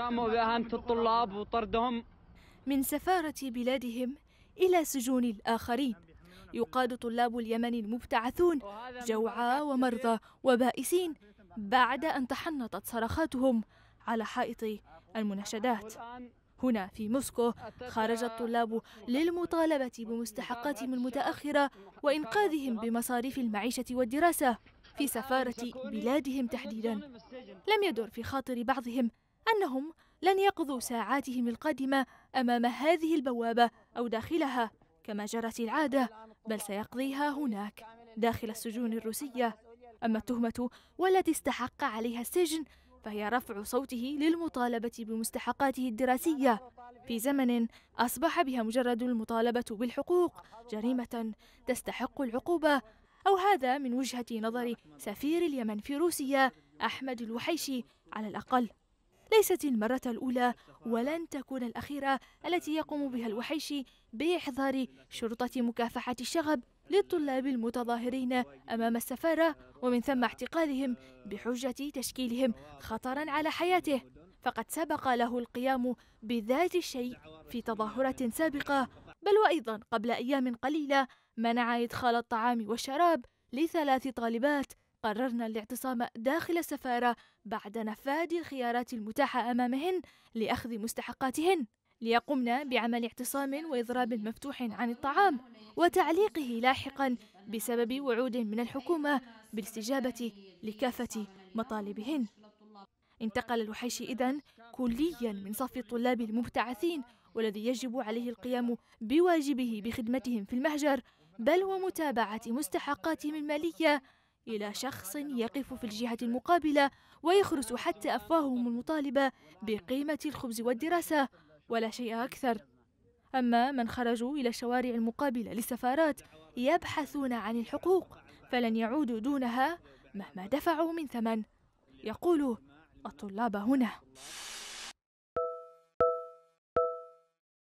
قاموا بإهانة الطلاب وطردهم من سفارة بلادهم إلى سجون الآخرين يقاد طلاب اليمن المبتعثون جوعى ومرضى وبائسين بعد أن تحنطت صرخاتهم على حائط المناشدات هنا في موسكو خرج الطلاب للمطالبة بمستحقاتهم المتأخرة وإنقاذهم بمصاريف المعيشة والدراسة في سفارة بلادهم تحديدا لم يدر في خاطر بعضهم أنهم لن يقضوا ساعاتهم القادمة أمام هذه البوابة أو داخلها كما جرت العادة بل سيقضيها هناك داخل السجون الروسية أما التهمة والتي استحق عليها السجن فهي رفع صوته للمطالبة بمستحقاته الدراسية في زمن أصبح بها مجرد المطالبة بالحقوق جريمة تستحق العقوبة أو هذا من وجهة نظر سفير اليمن في روسيا أحمد الوحيشي على الأقل ليست المرة الأولى ولن تكون الأخيرة التي يقوم بها الوحيشي بإحضار شرطة مكافحة الشغب للطلاب المتظاهرين أمام السفارة ومن ثم اعتقالهم بحجة تشكيلهم خطرا على حياته فقد سبق له القيام بذات الشيء في تظاهرة سابقة بل وأيضا قبل أيام قليلة منع إدخال الطعام والشراب لثلاث طالبات قررن الاعتصام داخل السفارة بعد نفاد الخيارات المتاحة أمامهن لأخذ مستحقاتهن ليقمن بعمل اعتصام وإضراب مفتوح عن الطعام وتعليقه لاحقا بسبب وعود من الحكومة بالاستجابة لكافة مطالبهن انتقل الوحيش إذن كليا من صف الطلاب المبتعثين والذي يجب عليه القيام بواجبه بخدمتهم في المهجر بل ومتابعة مستحقاتهم المالية إلى شخص يقف في الجهة المقابلة ويخرس حتى أفواههم المطالبة بقيمة الخبز والدراسة ولا شيء أكثر أما من خرجوا إلى الشوارع المقابلة للسفارات يبحثون عن الحقوق فلن يعودوا دونها مهما دفعوا من ثمن يقول الطلاب هنا